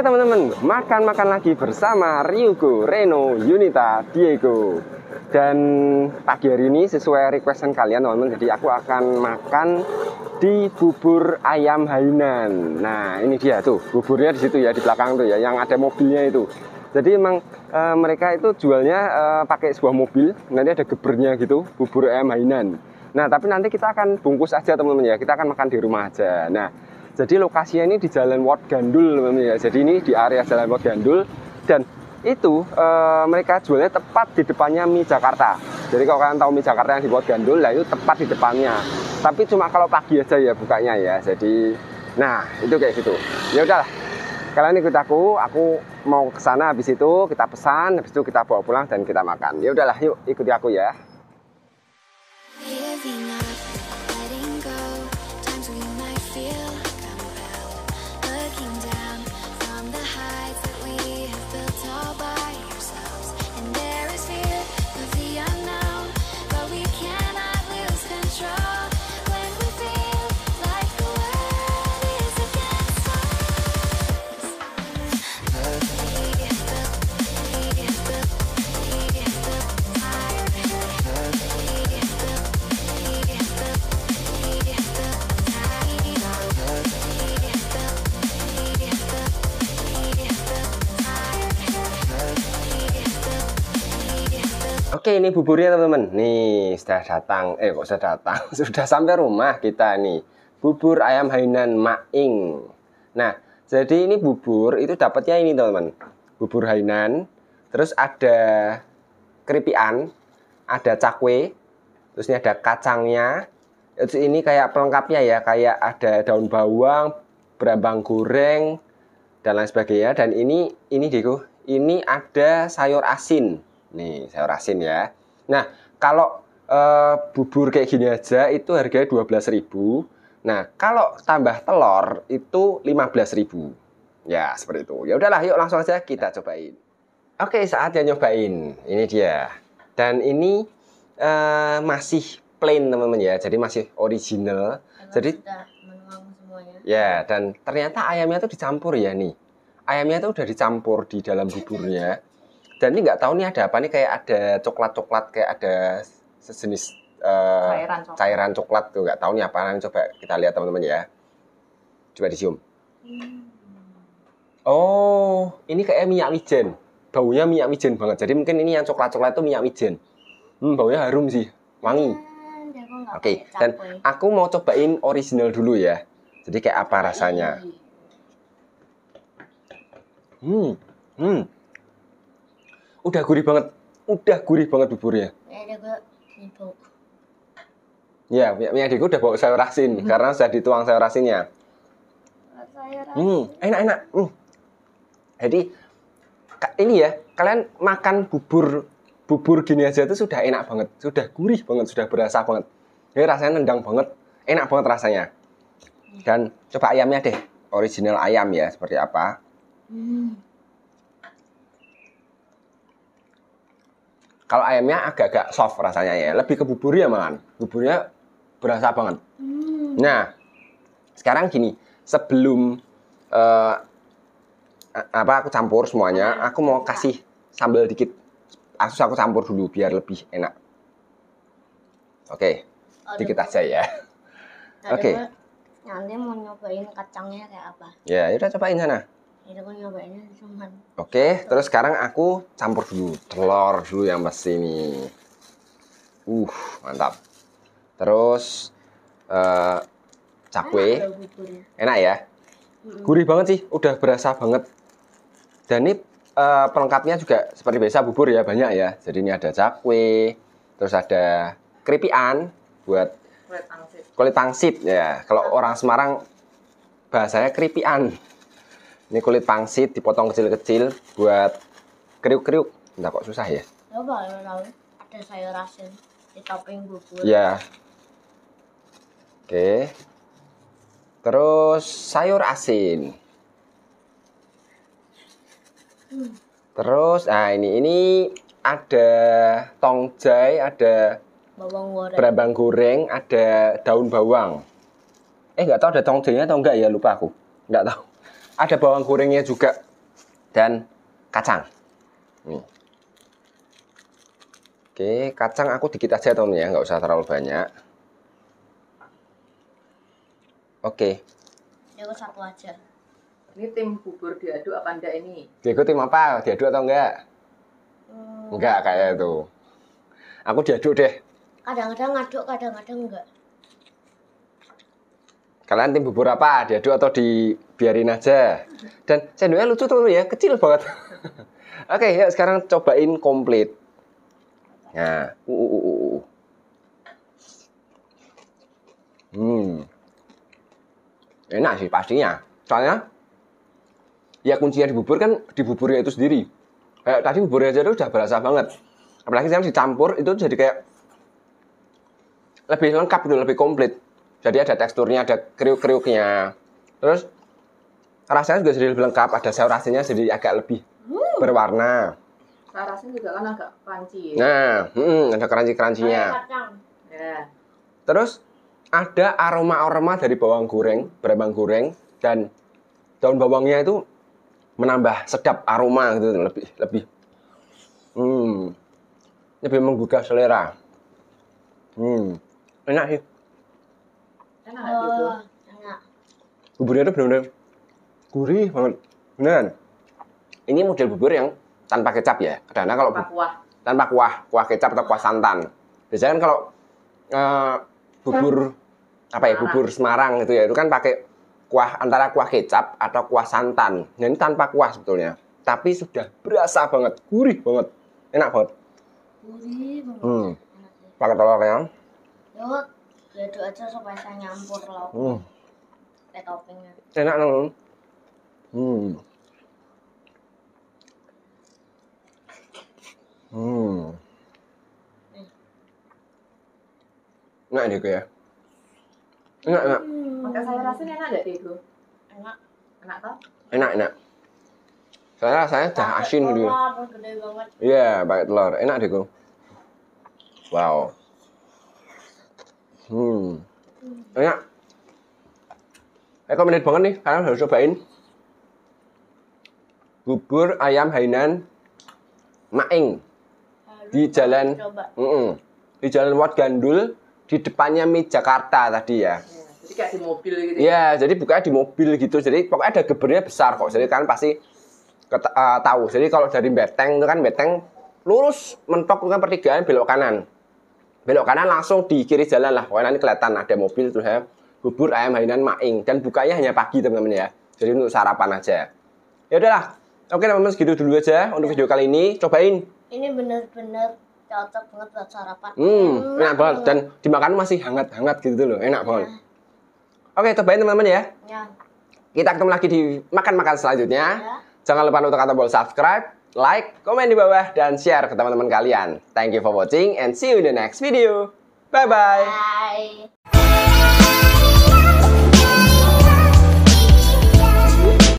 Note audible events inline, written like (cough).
teman-teman, makan-makan lagi bersama Ryugo, Reno, Yunita, Diego. Dan pagi hari ini sesuai requestan kalian teman-teman, jadi aku akan makan di bubur ayam Hainan. Nah ini dia tuh, buburnya di situ ya, di belakang tuh ya, yang ada mobilnya itu. Jadi emang e, mereka itu jualnya e, pakai sebuah mobil, nanti ada gebernya gitu, bubur ayam Hainan. Nah tapi nanti kita akan bungkus aja teman-teman ya, kita akan makan di rumah aja. Nah jadi lokasinya ini di Jalan Wat Gandul, ya. jadi ini di area Jalan Wat Gandul dan itu e, mereka jualnya tepat di depannya mie Jakarta. Jadi kalau kalian tahu mie Jakarta yang di Wat gandul, lah itu tepat di depannya. Tapi cuma kalau pagi aja ya bukanya ya. Jadi, nah itu kayak gitu. Ya udahlah, kalian ikut aku, aku mau ke sana habis itu kita pesan, habis itu kita bawa pulang dan kita makan. Ya udahlah, yuk ikuti aku ya. Oke, ini buburnya teman-teman. Nih, sudah datang. Eh, kok sudah datang? (laughs) sudah sampai rumah kita nih. Bubur ayam Hainan Maing. Nah, jadi ini bubur itu dapatnya ini teman-teman. Bubur Hainan. Terus ada keripian, ada cakwe, terus ini ada kacangnya. Terus ini kayak pelengkapnya ya, kayak ada daun bawang, berambang goreng, dan lain sebagainya dan ini ini Deko ini ada sayur asin Nih, saya rasin ya. Nah, kalau e, bubur kayak gini aja itu harganya 12.000. Nah, kalau tambah telur itu 15.000. Ya, seperti itu. Ya udahlah, yuk langsung aja kita cobain. Oke, saatnya nyobain. Ini dia. Dan ini e, masih plain teman-teman ya. Jadi masih original. Karena Jadi Ya, dan ternyata ayamnya tuh dicampur ya nih. Ayamnya tuh udah dicampur di dalam buburnya dan ini nggak tahu nih ada apa nih kayak ada coklat-coklat kayak ada sejenis uh, cairan coklat, cairan coklat tuh nggak tahu nih apa coba kita lihat teman-teman ya coba dicium hmm. oh ini kayak minyak wijen baunya minyak wijen banget jadi mungkin ini yang coklat-coklat itu minyak wijen hmm, baunya harum sih wangi hmm, oke okay. dan aku mau cobain original dulu ya jadi kayak apa rasanya hmm hmm udah gurih banget udah gurih banget buburnya ini ya mie, minyak adikku iya, udah saya sayur asin hmm. karena sudah dituang sayur asinnya sayur hmm, asin. hmm enak enak hmm. jadi ini ya kalian makan bubur bubur gini aja itu sudah enak banget sudah gurih banget sudah berasa banget ini rasanya nendang banget enak banget rasanya hmm. dan coba ayamnya deh original ayam ya seperti apa hmm. Kalau ayamnya agak-agak soft rasanya ya, lebih ke bubur ya makan. Buburnya berasa banget. Hmm. Nah, sekarang gini, sebelum uh, apa aku campur semuanya, aku mau kasih sambal dikit. Asus aku campur dulu biar lebih enak. Oke, okay. dikit aja ya. Oke. Okay. Nanti mau nyobain kacangnya kayak apa? Ya, udah cobain sana. Iya, Oke, terus sekarang aku campur dulu telur dulu yang pas ini. Uh, mantap. Terus uh, cakwe. Enak, ya? Gurih banget sih, udah berasa banget. Dan ini uh, pelengkapnya juga seperti biasa bubur ya, banyak ya. Jadi ini ada cakwe, terus ada keripian buat kulit pangsit. Kulit tangsit ya. Kalau orang Semarang bahasanya keripian. Ini kulit pangsit dipotong kecil-kecil buat kriuk-kriuk. Enggak kok susah ya? Enggak Ada sayur asin di topping bubur. Ya, Oke. Terus sayur asin. Hmm. Terus nah ini ini ada tongjai, ada bawang goreng. Berambang goreng, ada daun bawang. Eh nggak tahu ada tongjainya atau enggak ya lupa aku. Nggak tahu ada bawang gorengnya juga dan kacang. Hmm. Oke, kacang aku dikit aja teman ya, nggak usah terlalu banyak. Oke. Aku satu aja. Ini tim bubur diaduk apa enggak ini? Diego tim apa? Diaduk atau enggak? Hmm. Enggak kayak itu. Aku diaduk deh. Kadang-kadang ngaduk, kadang-kadang enggak kalian tim bubur apa diaduk atau dibiarin aja dan sendoknya lucu tuh ya kecil banget (laughs) oke okay, yuk sekarang cobain komplit nah uh, uh, uh, uh, uh. hmm enak sih pastinya soalnya ya kuncinya di bubur kan di buburnya itu sendiri kayak tadi buburnya aja tuh udah berasa banget apalagi sekarang dicampur itu jadi kayak lebih lengkap itu lebih komplit jadi ada teksturnya, ada kriuk-kriuknya. Terus rasanya juga jadi lebih lengkap, ada sayur rasanya jadi agak lebih hmm. berwarna. rasanya juga kan agak crunchy. Ya? Nah, hmm, ada crunchy-crunchy-nya. Terus ada aroma-aroma dari bawang goreng, berbawang goreng dan daun bawangnya itu menambah sedap aroma gitu lebih lebih hmm, lebih menggugah selera. Hmm, enak sih. Oh, enak Buburnya tuh benar-benar gurih banget. Beneran. Ini model bubur yang tanpa kecap ya. Karena kalau tanpa kuah. Tanpa kuah, kuah kecap atau kuah santan. Biasanya kan kalau uh, bubur Sem apa ya bubur Semarang gitu ya itu kan pakai kuah antara kuah kecap atau kuah santan. Nah, ini tanpa kuah sebetulnya, tapi sudah berasa banget, gurih banget, enak banget. Gurih banget. Hmm. Ya. Pakai telurnya. Yuk. Ya, diaduk aja supaya saya nyampur loh hmm. teh toppingnya enak loh hmm hmm eh. enak deh ya enak enak maka hmm. saya rasanya enak deh Diego enak enak toh enak enak saya saya dah asin dulu. Gitu. Iya, baik telur. Enak deh, Wow. Hmm. Enak. Recommended banget nih, kalian harus cobain. Bubur ayam Hainan Maeng di jalan mm -mm, di jalan Wat Gandul di depannya Mi Jakarta tadi ya. Iya, jadi kayak di mobil gitu. Ya? Iya, jadi bukannya di mobil gitu. Jadi pokoknya ada gebernya besar kok. Jadi kalian pasti uh, tahu. Jadi kalau dari Beteng itu kan Beteng lurus mentok kan pertigaan belok kanan belok kanan langsung di kiri jalan lah pokoknya nanti kelihatan ada mobil tuh ya bubur ayam hainan maing dan bukanya hanya pagi teman-teman ya jadi untuk sarapan aja ya udahlah oke teman-teman segitu dulu aja untuk ya. video kali ini cobain ini bener-bener cocok banget buat sarapan hmm, enak, enak banget dan dimakan masih hangat-hangat gitu loh enak ya. banget ya. oke cobain teman-teman ya. ya kita ketemu lagi di makan-makan selanjutnya ya. jangan lupa untuk tombol subscribe like, komen di bawah, dan share ke teman-teman kalian. Thank you for watching and see you in the next video. Bye-bye. Bye. -bye. bye bye